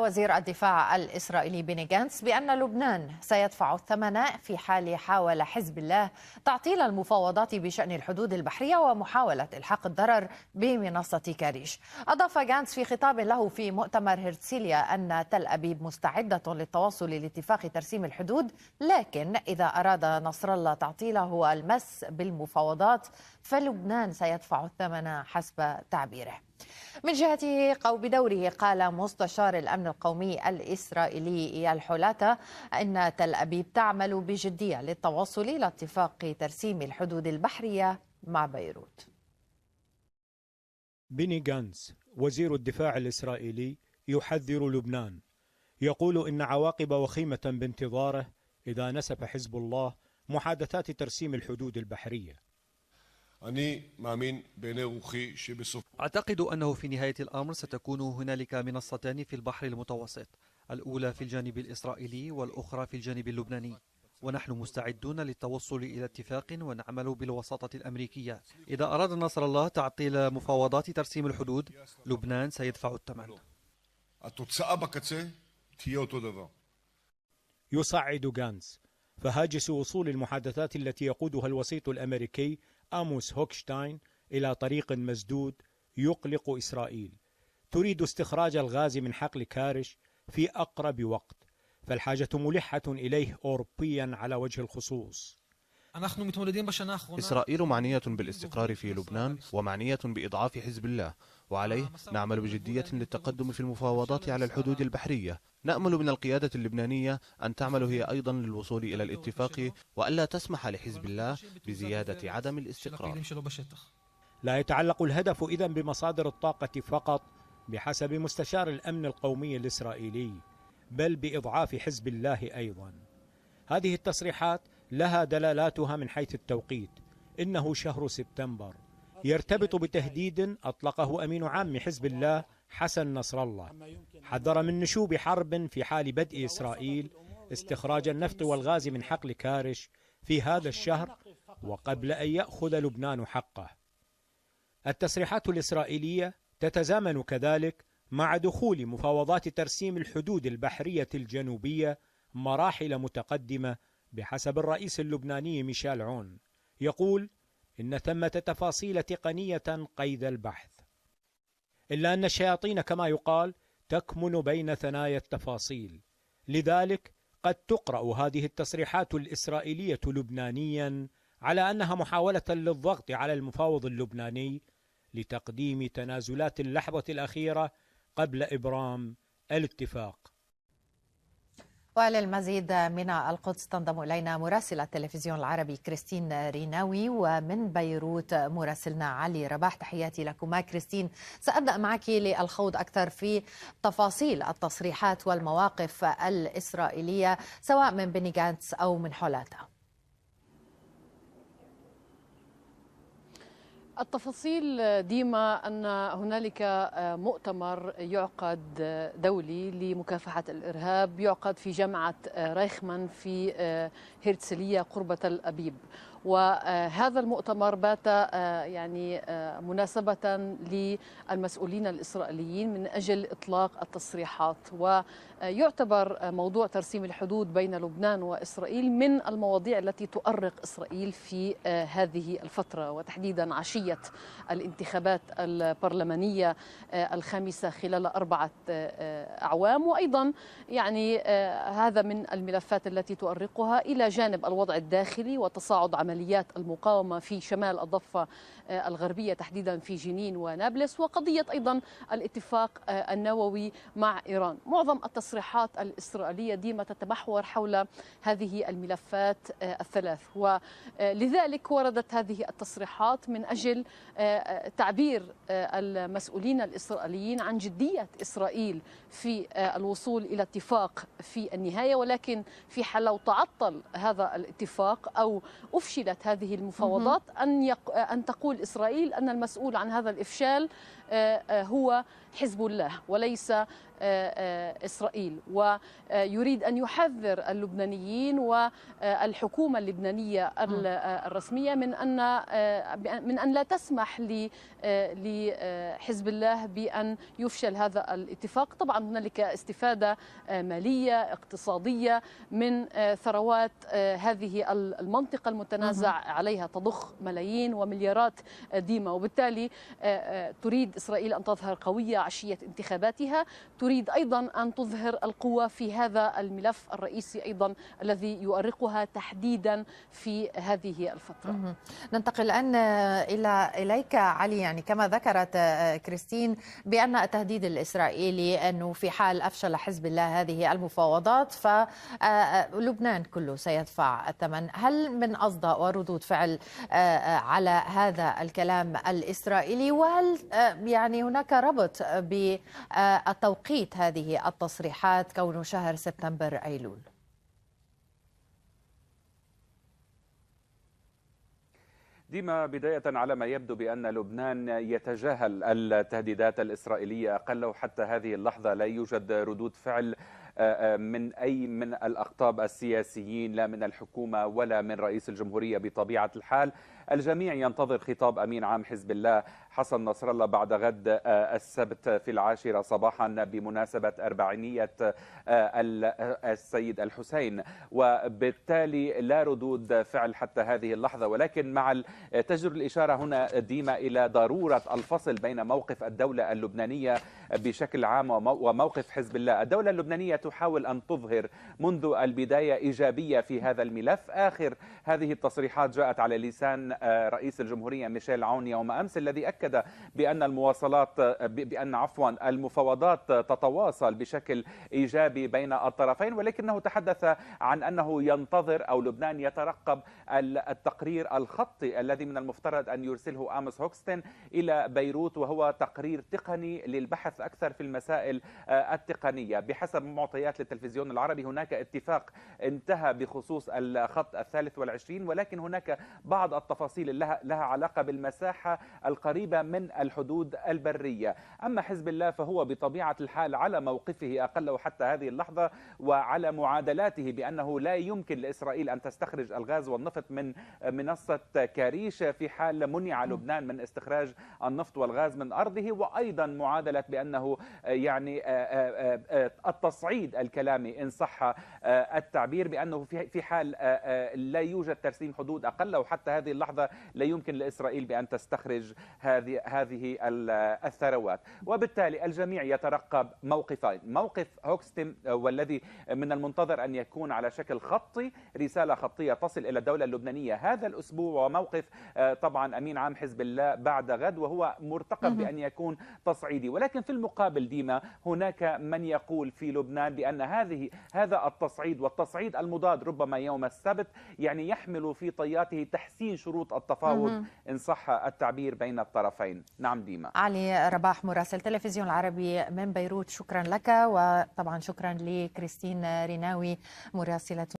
وزير الدفاع الإسرائيلي بني جانس بأن لبنان سيدفع الثمن في حال حاول حزب الله تعطيل المفاوضات بشأن الحدود البحرية ومحاولة إلحاق الضرر بمنصة كاريش أضاف جانس في خطاب له في مؤتمر هرتسيليا أن تل أبيب مستعدة للتواصل لاتفاق ترسيم الحدود لكن إذا أراد نصر الله تعطيله المس بالمفاوضات فلبنان سيدفع الثمن حسب تعبيره من جهته أو بدوره قال مستشار الأمن القومي الإسرائيلي إيال حولاتا أن تل أبيب تعمل بجدية للتوصل إلى اتفاق ترسيم الحدود البحرية مع بيروت بيني جانس وزير الدفاع الإسرائيلي يحذر لبنان يقول إن عواقب وخيمة بانتظاره إذا نسف حزب الله محادثات ترسيم الحدود البحرية أعتقد أنه في نهاية الأمر ستكون هنالك منصتان في البحر المتوسط الأولى في الجانب الإسرائيلي والأخرى في الجانب اللبناني ونحن مستعدون للتوصل إلى اتفاق ونعمل بالوساطة الأمريكية إذا أراد نصر الله تعطيل مفاوضات ترسيم الحدود لبنان سيدفع الثمن يصعد غانز فهاجس وصول المحادثات التي يقودها الوسيط الأمريكي آموس هوكشتاين إلى طريق مسدود يقلق إسرائيل تريد استخراج الغاز من حقل كارش في أقرب وقت فالحاجة ملحة إليه أوروبيا على وجه الخصوص إسرائيل معنية بالاستقرار في لبنان ومعنية بإضعاف حزب الله وعليه نعمل بجدية للتقدم في المفاوضات على الحدود البحرية نأمل من القيادة اللبنانية أن تعمل هي أيضا للوصول إلى الاتفاق وألا تسمح لحزب الله بزيادة عدم الاستقرار لا يتعلق الهدف إذا بمصادر الطاقة فقط بحسب مستشار الأمن القومي الإسرائيلي بل بإضعاف حزب الله أيضا هذه التصريحات لها دلالاتها من حيث التوقيت إنه شهر سبتمبر يرتبط بتهديد أطلقه أمين عام حزب الله حسن نصر الله حذر من نشوب حرب في حال بدء إسرائيل استخراج النفط والغاز من حقل كارش في هذا الشهر وقبل أن يأخذ لبنان حقه التصريحات الإسرائيلية تتزامن كذلك مع دخول مفاوضات ترسيم الحدود البحرية الجنوبية مراحل متقدمة بحسب الرئيس اللبناني ميشيل عون يقول إن ثمة تفاصيل تقنية قيد البحث إلا أن الشياطين كما يقال تكمن بين ثنايا التفاصيل لذلك قد تقرأ هذه التصريحات الإسرائيلية لبنانيا على أنها محاولة للضغط على المفاوض اللبناني لتقديم تنازلات اللحظة الأخيرة قبل إبرام الاتفاق وللمزيد من القدس تنضم إلينا مراسل التلفزيون العربي كريستين ريناوي ومن بيروت مراسلنا علي رباح تحياتي لكما كريستين سأبدأ معك للخوض أكثر في تفاصيل التصريحات والمواقف الإسرائيلية سواء من بني جانتس أو من حولاتها التفاصيل ديما أن هنالك آه، مؤتمر يعقد آه، دولي لمكافحة الإرهاب يعقد في جامعة آه، رايخمان في هرتسلية قرب تل أبيب وهذا المؤتمر بات آه، يعني آه، مناسبة للمسؤولين الإسرائيليين من أجل إطلاق التصريحات ويعتبر آه، موضوع ترسيم الحدود بين لبنان وإسرائيل من المواضيع التي تؤرق إسرائيل في هذه الفترة وتحديدا عشية الانتخابات البرلمانية الخامسة خلال أربعة أعوام وأيضا يعني هذا من الملفات التي تؤرقها إلى جانب الوضع الداخلي وتصاعد عمل عمليات المقاومة في شمال الضفة آه، الغربية تحديدا في جنين ونابلس وقضية أيضا الاتفاق آه، النووي مع إيران معظم التصريحات الإسرائيلية ديما تتمحور حول هذه الملفات آه، الثلاث ولذلك وردت هذه التصريحات من أجل تعبير المسؤولين الإسرائيليين عن جدية إسرائيل في الوصول إلى اتفاق في النهاية ولكن في حال لو تعطل هذا الاتفاق أو أفشل فشلت هذه المفاوضات أن, يق... أن تقول إسرائيل أن المسؤول عن هذا الإفشال آه، آه، هو حزب الله وليس آه، آه، إسرائيل ويريد أن يحذر اللبنانيين والحكومة اللبنانية آه، الرسمية من أن من أن لا تسمح لحزب الله بأن يفشل هذا الاتفاق طبعا هنالك استفادة مالية اقتصادية من ثروات هذه المنطقة المتنازع عليها تضخ ملايين ومليارات ديمة وبالتالي تريد إسرائيل أن تظهر قوية عشية انتخاباتها تريد أيضا أن تظهر القوة في هذا الملف الرئيسي أيضا الذي يؤرقها تحديدا في هذه الفترة ننتقل الآن إلى إليك علي يعني كما ذكرت آه، كريستين بأن التهديد الإسرائيلي أنه في حال أفشل حزب الله هذه المفاوضات فلبنان آه، آه، كله سيدفع الثمن هل من أصداء وردود فعل على هذا الكلام الإسرائيلي وهل يعني هناك ربط بالتوقيع توقيت هذه التصريحات كون شهر سبتمبر أيلول ديما بداية على ما يبدو بأن لبنان يتجاهل التهديدات الإسرائيلية أقل وحتى هذه اللحظة لا يوجد ردود فعل آه، آه، من أي من الأقطاب السياسيين لا من الحكومة ولا من رئيس الجمهورية بطبيعة الحال الجميع ينتظر خطاب أمين عام حزب الله حسن نصر الله بعد غد آه، السبت في العاشرة صباحا بمناسبة أربعينية آه، آه، السيد الحسين وبالتالي لا ردود فعل حتى هذه اللحظة ولكن مع تجر الإشارة هنا ديما إلى ضرورة الفصل بين موقف الدولة اللبنانية بشكل عام وموقف حزب الله الدولة اللبنانية تحاول أن تظهر منذ البداية إيجابية في هذا الملف آخر هذه التصريحات جاءت على لسان رئيس الجمهورية ميشيل عون يوم أمس الذي أكد بأن المواصلات بأن عفوا المفاوضات تتواصل بشكل إيجابي بين الطرفين ولكنه تحدث عن أنه ينتظر أو لبنان يترقب التقرير الخطي الذي من المفترض أن يرسله أمس هوكستن إلى بيروت وهو تقرير تقني للبحث أكثر في المسائل آه، التقنية بحسب معطيات للتلفزيون العربي هناك اتفاق انتهى بخصوص الخط الثالث والعشرين ولكن هناك بعض التفاصيل تفاصيل لها, لها علاقة بالمساحة القريبة من الحدود البرية أما حزب الله فهو بطبيعة الحال على موقفه أقل حتى هذه اللحظة وعلى معادلاته بأنه لا يمكن لإسرائيل أن تستخرج الغاز والنفط من منصة كاريش في حال منع لبنان من استخراج النفط والغاز من أرضه وأيضا معادلة بأنه يعني التصعيد الكلامي إن صح التعبير بأنه في حال لا يوجد ترسيم حدود أقل وحتى هذه اللحظة اللحظة لا يمكن لإسرائيل بأن تستخرج هذه هذه الثروات وبالتالي الجميع يترقب موقفين موقف هوكستم آه، والذي من المنتظر أن يكون على شكل خطي رسالة خطية تصل إلى الدولة اللبنانية هذا الأسبوع وموقف آه، طبعا أمين عام حزب الله بعد غد وهو مرتقب بأن يكون تصعيدي ولكن في المقابل ديما هناك من يقول في لبنان بأن هذه هذا التصعيد والتصعيد المضاد ربما يوم السبت يعني يحمل في طياته تحسين شروط خطوط التفاوض مم. إن صح التعبير بين الطرفين نعم ديما علي رباح مراسل تلفزيون العربي من بيروت شكرا لك وطبعا شكرا لكريستين ريناوي مراسلة